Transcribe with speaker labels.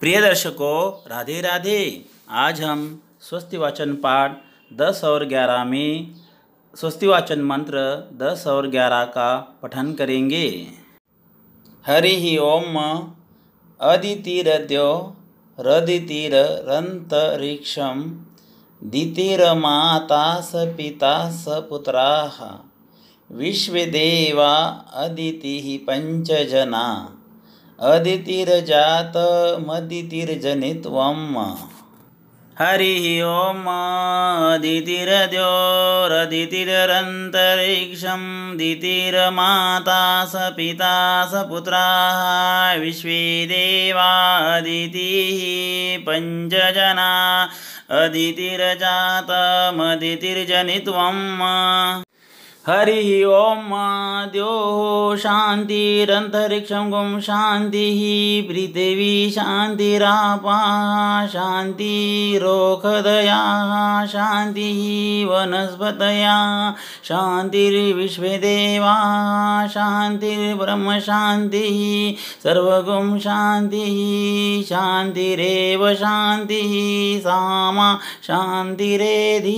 Speaker 1: प्रिय दर्शकों राधे राधे आज हम स्वस्ति वाचन पाठ दस और ग्यारह में स्वस्ति वाचन मंत्र दस और ग्यारह का पठन करेंगे हरि ही ओम अदितिरद्यो रदितिररन्तरिक्षं दितिरमाता स पिता स पुत्रा विश्वदेवा पंच जना अदितिरजातमदितिर्जनित्वम् हरिः ओम् अदितिरद्योरदितिरन्तरिक्षं दितिर्माता स पिता स पुत्राः विश्वेदेवा अदितिः पञ्चजना अदितिरजातमदितिर्जनित्वम् हरि ओम द्यो शान्तिरन्तरिक्षं गुम शांति पृथिवी शान्तिरापा शान्तिरोखदया शांति वनस्पतया शान्तिर्विश्वे देवा शान्तिर्ब्रह्मशान्तिः सर्वगुं शान्तिः शान्तिरेव शान्तिः सामा शान्तिरेधि